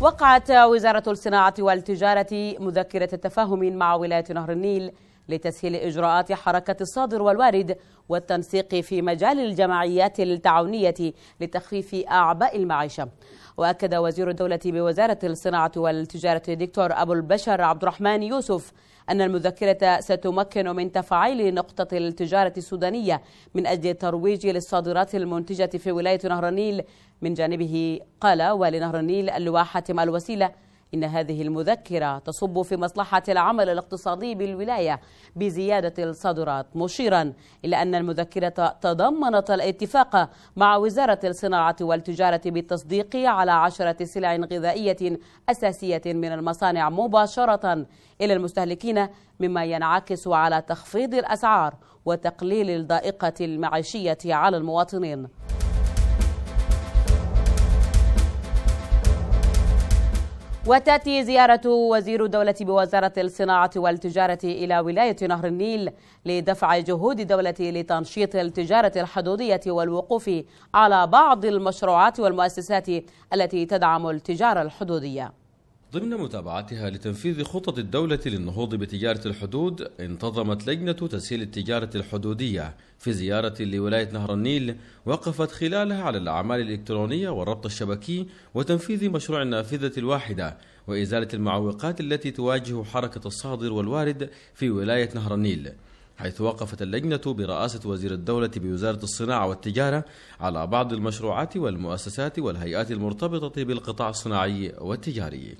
وقعت وزارة الصناعة والتجارة مذكرة تفاهم مع ولاية نهر النيل لتسهيل إجراءات حركة الصادر والوارد والتنسيق في مجال الجمعيات التعاونية لتخفيف أعباء المعيشة وأكد وزير الدولة بوزارة الصناعة والتجارة الدكتور أبو البشر عبد الرحمن يوسف أن المذكرة ستمكن من تفعيل نقطة التجارة السودانية من أجل الترويج للصادرات المنتجة في ولاية نهر النيل من جانبه قال والي نهر النيل اللواء حاتم الوسيلة إن هذه المذكرة تصب في مصلحة العمل الاقتصادي بالولاية بزيادة الصادرات مشيرا إلى أن المذكرة تضمنت الاتفاق مع وزارة الصناعة والتجارة بالتصديق على عشرة سلع غذائية أساسية من المصانع مباشرة إلى المستهلكين مما ينعكس على تخفيض الأسعار وتقليل الضائقة المعيشية على المواطنين وتأتي زيارة وزير الدولة بوزارة الصناعة والتجارة إلى ولاية نهر النيل لدفع جهود الدولة لتنشيط التجارة الحدودية والوقوف على بعض المشروعات والمؤسسات التي تدعم التجارة الحدودية ضمن متابعتها لتنفيذ خطط الدولة للنهوض بتجارة الحدود انتظمت لجنة تسهيل التجارة الحدودية في زيارة لولاية نهر النيل وقفت خلالها على الأعمال الإلكترونية والربط الشبكي وتنفيذ مشروع النافذة الواحدة وإزالة المعوقات التي تواجه حركة الصادر والوارد في ولاية نهر النيل حيث وقفت اللجنة برئاسة وزير الدولة بوزارة الصناعة والتجارة على بعض المشروعات والمؤسسات والهيئات المرتبطة بالقطاع الصناعي والتجاري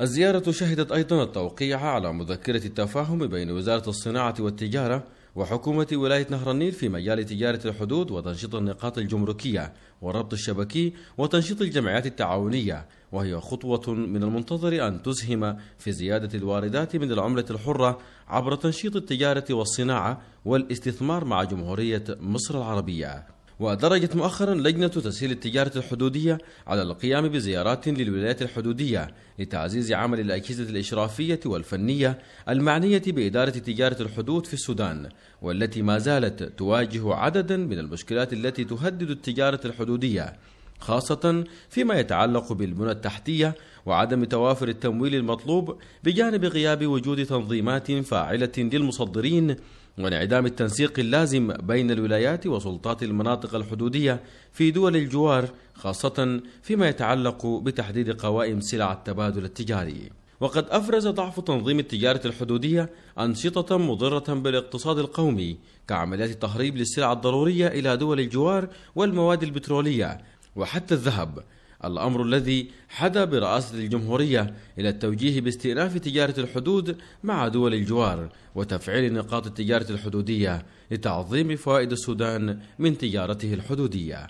الزيارة شهدت أيضا التوقيع على مذكرة التفاهم بين وزارة الصناعة والتجارة وحكومة ولاية نهر النيل في مجال تجارة الحدود وتنشيط النقاط الجمركية والربط الشبكي وتنشيط الجمعيات التعاونية وهي خطوة من المنتظر أن تسهم في زيادة الواردات من العملة الحرة عبر تنشيط التجارة والصناعة والاستثمار مع جمهورية مصر العربية وأدرجت مؤخرا لجنة تسهيل التجارة الحدودية على القيام بزيارات للولايات الحدودية لتعزيز عمل الأجهزة الإشرافية والفنية المعنية بإدارة تجارة الحدود في السودان والتي ما زالت تواجه عددا من المشكلات التي تهدد التجارة الحدودية خاصة فيما يتعلق بالبنى التحتية وعدم توافر التمويل المطلوب بجانب غياب وجود تنظيمات فاعلة للمصدرين وانعدام التنسيق اللازم بين الولايات وسلطات المناطق الحدودية في دول الجوار خاصة فيما يتعلق بتحديد قوائم سلع التبادل التجاري وقد أفرز ضعف تنظيم التجارة الحدودية أنشطة مضرة بالاقتصاد القومي كعمليات تهريب للسلع الضرورية إلى دول الجوار والمواد البترولية وحتى الذهب الأمر الذي حدا برئاسة الجمهورية إلى التوجيه باستئناف تجارة الحدود مع دول الجوار وتفعيل نقاط التجارة الحدودية لتعظيم فوائد السودان من تجارته الحدودية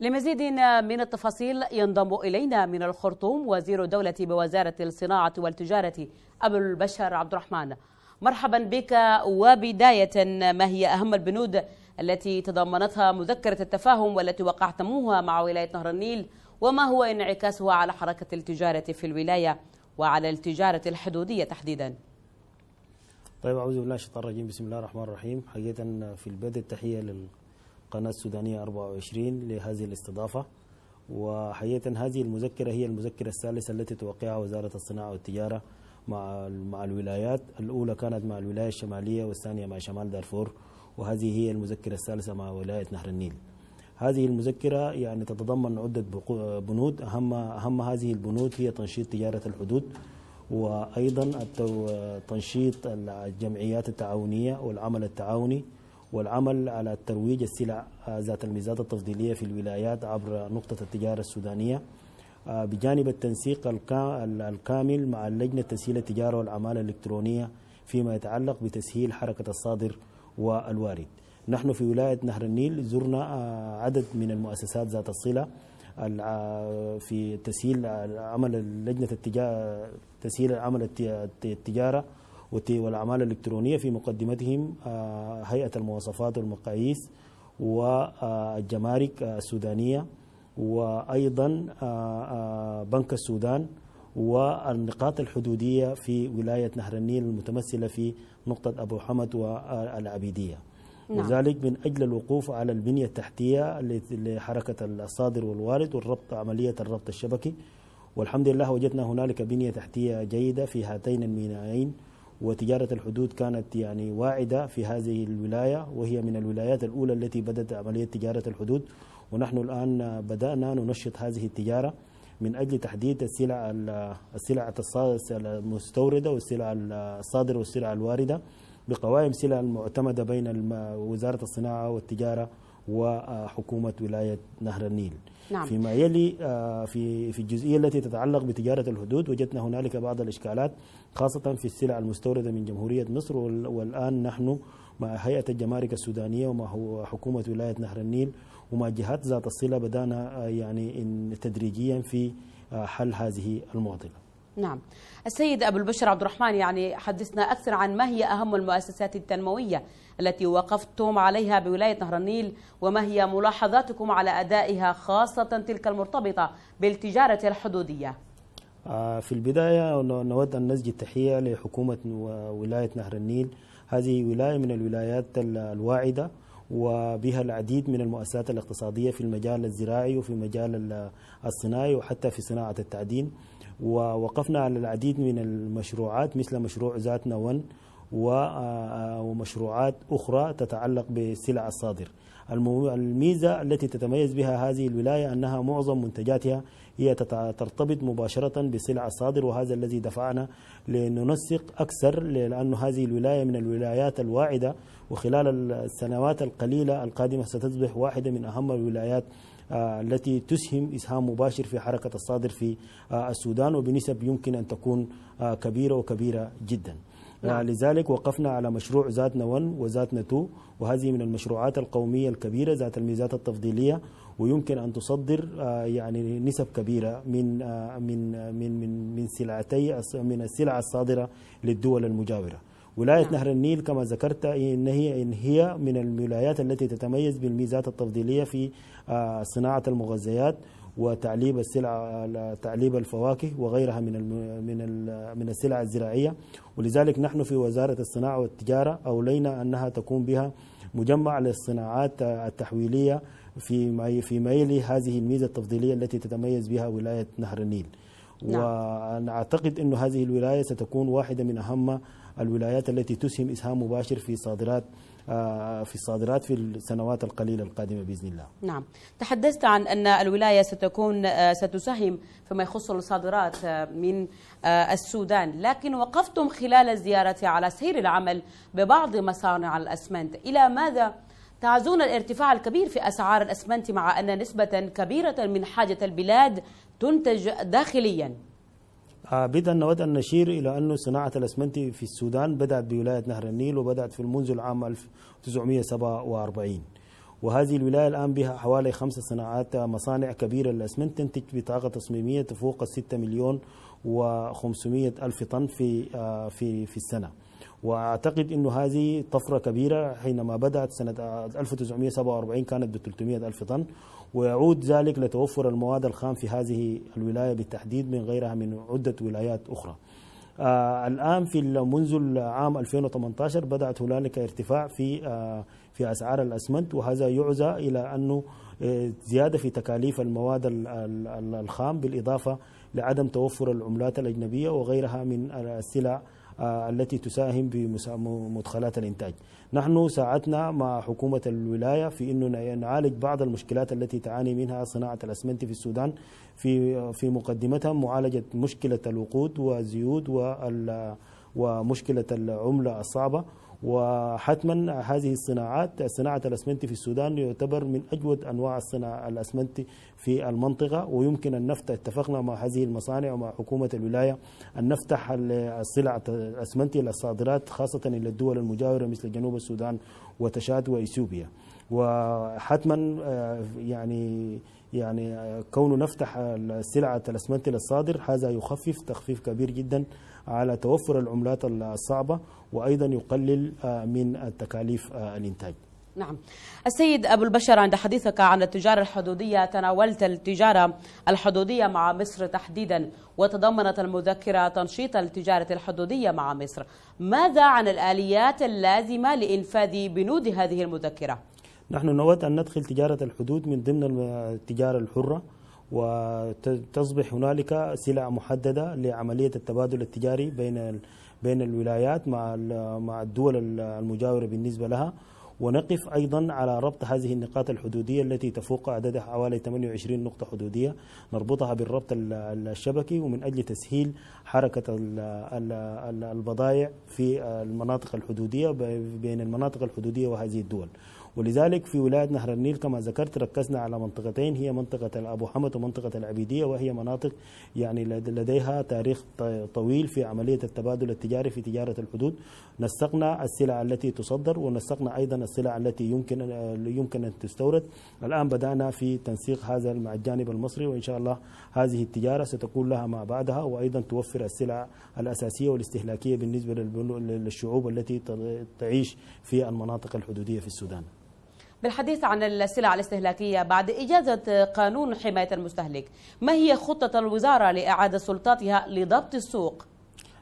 لمزيد من التفاصيل ينضم إلينا من الخرطوم وزير الدولة بوزارة الصناعة والتجارة أبو البشر عبد الرحمن مرحبا بك وبداية ما هي أهم البنود التي تضمنتها مذكرة التفاهم والتي وقعتموها مع ولاية نهر النيل وما هو انعكاسها على حركة التجارة في الولاية وعلى التجارة الحدودية تحديدا طيب أعوذ بالله الشيطان الرجيم بسم الله الرحمن الرحيم حقيقة في البدء التحية للقناة السودانية 24 لهذه الاستضافة وحقيقة هذه المذكرة هي المذكرة الثالثة التي توقعها وزارة الصناعة والتجارة مع مع الولايات الأولى كانت مع الولاية الشمالية والثانية مع شمال دارفور وهذه هي المذكرة الثالثة مع ولاية نهر النيل هذه المذكرة يعني تتضمن عدة بنود أهم, أهم هذه البنود هي تنشيط تجارة الحدود وأيضا تنشيط الجمعيات التعاونية والعمل التعاوني والعمل على ترويج السلع آه، ذات الميزات التفضيلية في الولايات عبر نقطة التجارة السودانية آه، بجانب التنسيق الكامل مع اللجنة تسهيل التجارة والعمالة الإلكترونية فيما يتعلق بتسهيل حركة الصادر والوارد نحن في ولاية نهر النيل زرنا آه، عدد من المؤسسات ذات الصلة آه، في تسهيل آه، عمل لجنة التجارة تسهيل عمل التجارة والأعمال الإلكترونية في مقدمتهم هيئة المواصفات والمقاييس والجمارك السودانية وأيضا بنك السودان والنقاط الحدودية في ولاية نهر النيل المتمثلة في نقطة أبو حمد والعبيدية نعم. وذلك من أجل الوقوف على البنية التحتية لحركة الصادر والوارد والربط عملية الربط الشبكي والحمد لله وجدنا هنالك بنية تحتية جيدة في هاتين المينائين وتجارة الحدود كانت يعني واعدة في هذه الولاية وهي من الولايات الأولى التي بدأت عملية تجارة الحدود ونحن الآن بدأنا ننشط هذه التجارة من أجل تحديد السلع السلع المستوردة والسلع الصادرة والسلع الواردة بقوائم سلع المعتمدة بين وزارة الصناعة والتجارة وحكومة ولاية نهر النيل نعم. فيما يلي آه، في في الجزئية التي تتعلق بتجارة الحدود وجدنا هنالك بعض الإشكالات خاصة في السلع المستوردة من جمهورية مصر والآن نحن مع هيئة الجمارك السودانية ومع حكومة ولاية نهر النيل ومواجهات جهات ذات الصلة بدأنا آه، يعني إن تدريجيا في آه، حل هذه المعضلة نعم السيد أبو البشر عبد الرحمن يعني حدثنا أكثر عن ما هي أهم المؤسسات التنموية التي وقفتم عليها بولاية نهر النيل وما هي ملاحظاتكم على أدائها خاصة تلك المرتبطة بالتجارة الحدودية آه، في البداية نود أن نسجد تحية لحكومة ولاية نهر النيل هذه ولاية من الولايات الواعدة وبها العديد من المؤسسات الاقتصادية في المجال الزراعي وفي مجال الصناعي وحتى في صناعة التعدين ووقفنا على العديد من المشروعات مثل مشروع ذاتنا ون آه، آه، ومشروعات أخرى تتعلق بالسلع الصادر الميزة التي تتميز بها هذه الولاية أنها معظم منتجاتها هي ترتبط مباشرة بسلع الصادر وهذا الذي دفعنا لننسق أكثر لأن هذه الولاية من الولايات الواعدة وخلال السنوات القليلة القادمة ستصبح واحدة من أهم الولايات آه، التي تسهم إسهام مباشر في حركة الصادر في آه، السودان وبنسب يمكن أن تكون آه، كبيرة وكبيرة جداً نعم. لذلك وقفنا على مشروع ذاتنا 1 وذاتنا 2 وهذه من المشروعات القومية الكبيرة ذات الميزات التفضيلية ويمكن أن تصدر آه، يعني نسب كبيرة من آه، من آه، من من من سلعتي من السلع الصادرة للدول المجاورة. ولاية نعم. نهر النيل كما ذكرت إن هي إن هي من الولايات التي تتميز بالميزات التفضيلية في صناعة المغذيات وتعليب السلع تعليب الفواكه وغيرها من من من السلع الزراعيه ولذلك نحن في وزاره الصناعه والتجاره اولينا انها تكون بها مجمع للصناعات التحويليه في في ميل هذه الميزه التفضيليه التي تتميز بها ولايه نهر النيل. نعم. وأنا أعتقد أن هذه الولاية ستكون واحدة من أهم الولايات التي تسهم إسهام مباشر في صادرات آه، في الصادرات في السنوات القليلة القادمة بإذن الله نعم تحدثت عن أن الولاية ستكون آه، ستساهم فيما يخص الصادرات آه، من السودان لكن وقفتم خلال زيارتي على سير العمل ببعض مصانع الأسمنت إلى ماذا تعزون الارتفاع الكبير في أسعار الأسمنت مع أن نسبة كبيرة من حاجة البلاد تنتج داخليا آه، بدأ نود أن نشير إلى أن صناعة الأسمنت في السودان بدأت بولاية نهر النيل وبدأت في منذ العام 1947 وهذه الولاية الآن بها حوالي خمسة صناعات مصانع كبيرة للأسمنت تنتج بطاقة تصميمية تفوق 6 مليون و500 ألف طن في آه، في في السنة وأعتقد أن هذه طفرة كبيرة حينما بدأت سنة 1947 كانت ب 300 ألف طن ويعود ذلك لتوفر المواد الخام في هذه الولاية بالتحديد من غيرها من عدة ولايات أخرى آه الآن في منذ العام 2018 بدأت هنالك ارتفاع في آه في أسعار الأسمنت وهذا يعزى إلى أنه آه، زيادة في تكاليف المواد الخام بالإضافة لعدم توفر العملات الأجنبية وغيرها من السلع آه، التي تساهم في مدخلات الإنتاج نحن ساعدنا مع حكومة الولاية في أن نعالج بعض المشكلات التي تعاني منها صناعة الأسمنت في السودان في في مقدمتها معالجة مشكلة الوقود والزيود ومشكلة العملة الصعبة وحتما هذه الصناعات صناعة الأسمنت في السودان يعتبر من أجود أنواع الصناعة الأسمنت في المنطقة ويمكن أن نفتح اتفقنا مع هذه المصانع ومع حكومة الولاية أن نفتح السلع الأسمنت للصادرات خاصة إلى الدول المجاورة مثل جنوب السودان وتشاد وإثيوبيا وحتما آه، يعني يعني كونه نفتح السلعة الأسمنت للصادر هذا يخفف تخفيف كبير جدا على توفر العملات الصعبة وأيضا يقلل من التكاليف الإنتاج نعم السيد أبو البشر عند حديثك عن التجارة الحدودية تناولت التجارة الحدودية مع مصر تحديدا وتضمنت المذكرة تنشيط التجارة الحدودية مع مصر ماذا عن الآليات اللازمة لإنفاذ بنود هذه المذكرة؟ نحن نود أن ندخل تجارة الحدود من ضمن التجارة الحرة وتصبح هنالك سلع محددة لعملية التبادل التجاري بين بين الولايات مع مع الدول المجاورة بالنسبة لها ونقف أيضا على ربط هذه النقاط الحدودية التي تفوق عددها حوالي 28 نقطة حدودية نربطها بالربط الشبكي ومن أجل تسهيل حركة البضائع في المناطق الحدودية بين المناطق الحدودية وهذه الدول ولذلك في ولاية نهر النيل كما ذكرت ركزنا على منطقتين هي منطقة أبو حمد ومنطقة العبيدية وهي مناطق يعني لديها تاريخ طويل في عملية التبادل التجاري في تجارة الحدود نسقنا السلع التي تصدر ونسقنا أيضا السلع التي يمكن يمكن أن تستورد الآن بدأنا في تنسيق هذا مع الجانب المصري وإن شاء الله هذه التجارة ستكون لها ما بعدها وأيضا توفر السلع الأساسية والاستهلاكية بالنسبة للشعوب التي تعيش في المناطق الحدودية في السودان بالحديث عن السلع الاستهلاكية بعد إجازة قانون حماية المستهلك ما هي خطة الوزارة لإعادة سلطاتها لضبط السوق؟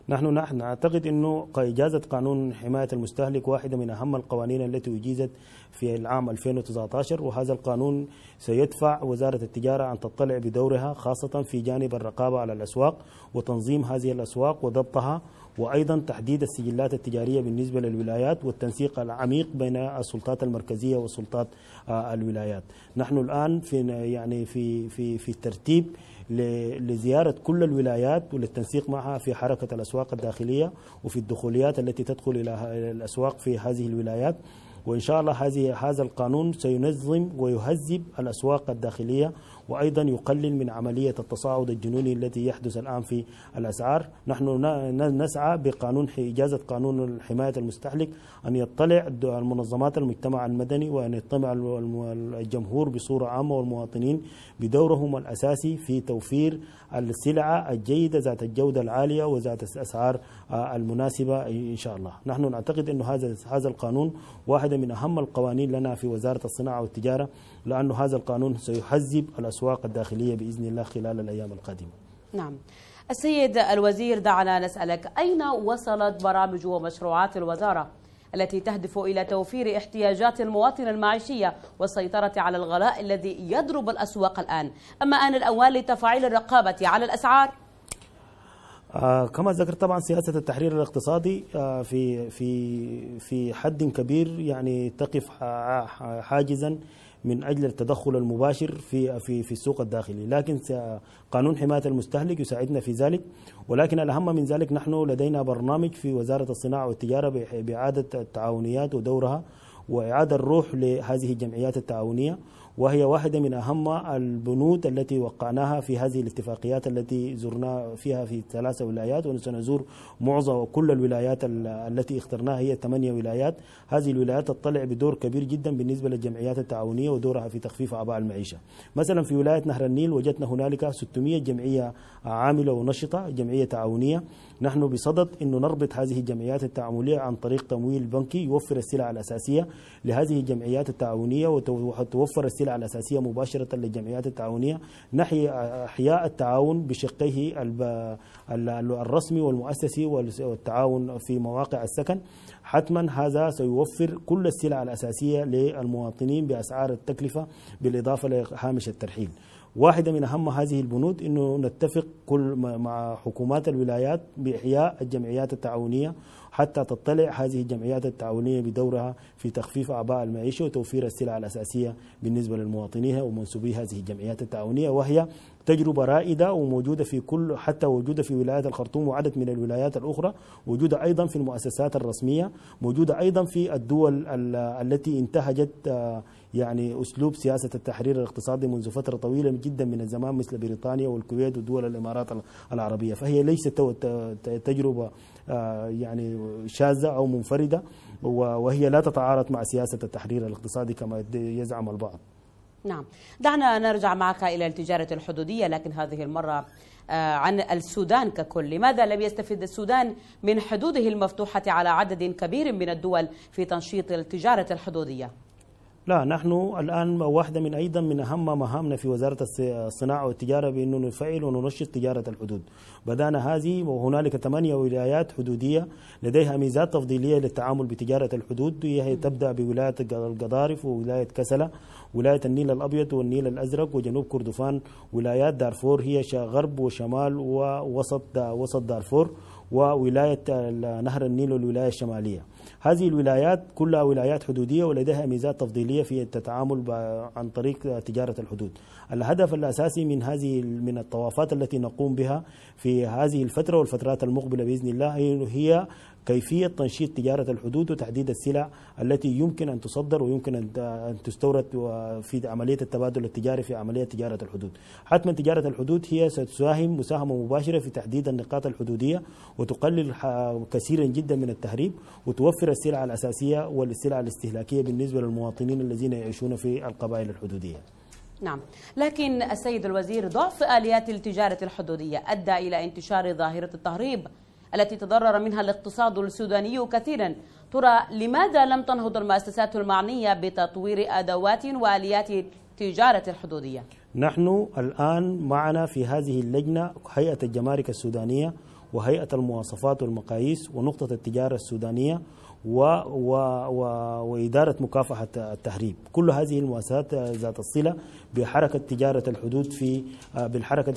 نحن نحن نعتقد أنه إجازة قانون حماية المستهلك واحدة من أهم القوانين التي أجيزت في العام 2019 وهذا القانون سيدفع وزارة التجارة أن تطلع بدورها خاصة في جانب الرقابة على الأسواق وتنظيم هذه الأسواق وضبطها وأيضا تحديد السجلات التجارية بالنسبة للولايات والتنسيق العميق بين السلطات المركزية وسلطات آه، الولايات نحن الآن في يعني في في في الترتيب لزيارة كل الولايات وللتنسيق معها في حركة الأسواق الداخلية وفي الدخوليات التي تدخل إلى الأسواق في هذه الولايات وإن شاء الله هذه هذا القانون سينظم ويهذب الأسواق الداخلية وأيضا يقلل من عملية التصاعد الجنوني التي يحدث الآن في الأسعار نحن نسعى بقانون إجازة قانون حماية المستهلك أن يطلع المنظمات المجتمع المدني وأن يطلع الجمهور بصورة عامة والمواطنين بدورهم الأساسي في توفير السلع الجيدة ذات الجودة العالية وذات الأسعار آه، المناسبة إن شاء الله نحن نعتقد أن هذا هذا القانون واحدة من أهم القوانين لنا في وزارة الصناعة والتجارة لأن هذا القانون سيحذب الأسواق الداخلية بإذن الله خلال الأيام القادمة نعم السيد الوزير دعنا نسألك أين وصلت برامج ومشروعات الوزارة التي تهدف إلى توفير احتياجات المواطن المعيشية والسيطرة على الغلاء الذي يضرب الأسواق الآن أما آن الأول لتفعيل الرقابة على الأسعار آه كما ذكرت طبعا سياسة التحرير الاقتصادي آه في في في حد كبير يعني تقف حاجزا من اجل التدخل المباشر في في في السوق الداخلي، لكن قانون حمايه المستهلك يساعدنا في ذلك، ولكن الاهم من ذلك نحن لدينا برنامج في وزاره الصناعه والتجاره باعاده التعاونيات ودورها واعاده الروح لهذه الجمعيات التعاونيه وهي واحدة من أهم البنود التي وقعناها في هذه الاتفاقيات التي زرنا فيها في ثلاث ولايات وسنزور معظم وكل الولايات التي اخترناها هي ثمانية ولايات هذه الولايات تطلع بدور كبير جدا بالنسبة للجمعيات التعاونية ودورها في تخفيف أعباء المعيشة مثلا في ولاية نهر النيل وجدنا هنالك 600 جمعية عاملة ونشطة جمعية تعاونية نحن بصدد أنه نربط هذه الجمعيات التعاونية عن طريق تمويل بنكي يوفر السلع الأساسية لهذه الجمعيات التعاونية وتوفر السلع السلع الأساسية مباشرة للجمعيات التعاونية نحي إحياء التعاون بشقيه الرسمي والمؤسسي والتعاون في مواقع السكن حتما هذا سيوفر كل السلع الأساسية للمواطنين بأسعار التكلفة بالإضافة لهامش الترحيل واحدة من أهم هذه البنود أنه نتفق كل مع حكومات الولايات بإحياء الجمعيات التعاونية حتى تطلع هذه الجمعيات التعاونية بدورها في تخفيف أعباء المعيشة وتوفير السلع الأساسية بالنسبة للمواطنين ومنسوبي هذه الجمعيات التعاونية وهي تجربة رائدة وموجودة في كل حتى موجودة في ولاية الخرطوم وعدد من الولايات الأخرى موجودة أيضا في المؤسسات الرسمية موجودة أيضا في الدول التي انتهجت آه، يعني أسلوب سياسة التحرير الاقتصادي منذ فترة طويلة جدا من الزمان مثل بريطانيا والكويت ودول الإمارات العربية فهي ليست تجربة آه، يعني شاذة أو منفردة وهي لا تتعارض مع سياسة التحرير الاقتصادي كما يزعم البعض نعم دعنا نرجع معك إلى التجارة الحدودية لكن هذه المرة آه، عن السودان ككل لماذا لم يستفد السودان من حدوده المفتوحة على عدد كبير من الدول في تنشيط التجارة الحدودية لا نحن الآن واحدة من أيضا من أهم مهامنا في وزارة الصناعة والتجارة بأنه نفعل وننشط تجارة الحدود بدأنا هذه وهنالك ثمانية ولايات حدودية لديها ميزات تفضيلية للتعامل بتجارة الحدود وهي تبدأ بولاية القضارف وولاية كسلة ولاية النيل الأبيض والنيل الأزرق وجنوب كردفان ولايات دارفور هي غرب وشمال ووسط وسط دارفور وولاية نهر النيل والولاية الشمالية هذه الولايات كلها ولايات حدودية ولديها ميزات تفضيلية في التعامل عن طريق تجارة الحدود الهدف الأساسي من هذه من الطوافات التي نقوم بها في هذه الفترة والفترات المقبلة بإذن الله هي كيفية تنشيط تجارة الحدود وتحديد السلع التي يمكن أن تصدر ويمكن أن تستورد في عملية التبادل التجاري في عملية تجارة الحدود حتما تجارة الحدود هي ستساهم مساهمة مباشرة في تحديد النقاط الحدودية وتقلل كثيرا جدا من التهريب وتوفر السلع الأساسية والسلع الاستهلاكية بالنسبة للمواطنين الذين يعيشون في القبائل الحدودية نعم لكن السيد الوزير ضعف آليات التجارة الحدودية أدى إلى انتشار ظاهرة التهريب التي تضرر منها الاقتصاد السوداني كثيرا ترى لماذا لم تنهض المؤسسات المعنية بتطوير أدوات وآليات التجارة الحدودية؟ نحن الآن معنا في هذه اللجنة هيئة الجمارك السودانية وهيئة المواصفات والمقاييس ونقطة التجارة السودانية و و و وإدارة مكافحة التهريب كل هذه المؤسسات ذات الصلة بحركة تجارة الحدود في بالحركة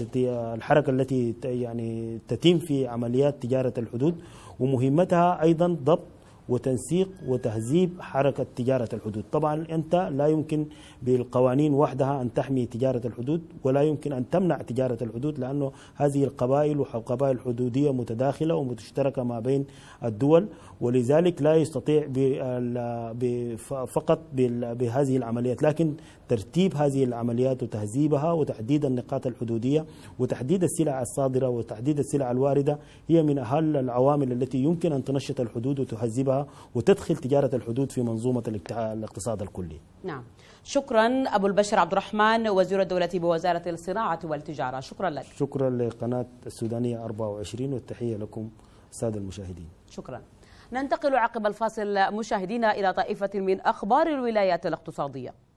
الحركة التي يعني تتم في عمليات تجارة الحدود ومهمتها أيضا ضبط وتنسيق وتهذيب حركة تجارة الحدود طبعا أنت لا يمكن بالقوانين وحدها أن تحمي تجارة الحدود ولا يمكن أن تمنع تجارة الحدود لأنه هذه القبائل وقبائل حدودية متداخلة ومتشتركة ما بين الدول ولذلك لا يستطيع فقط بهذه العمليات لكن ترتيب هذه العمليات وتهذيبها وتحديد النقاط الحدودية وتحديد السلع الصادرة وتحديد السلع الواردة هي من أهل العوامل التي يمكن أن تنشط الحدود وتهذبها وتدخل تجارة الحدود في منظومة الاقتصاد الكلي نعم شكرا أبو البشر عبد الرحمن وزير الدولة بوزارة الصناعة والتجارة شكرا لك شكرا لقناة السودانية 24 والتحية لكم السادة المشاهدين شكرا ننتقل عقب الفاصل مشاهدينا إلى طائفة من أخبار الولايات الاقتصادية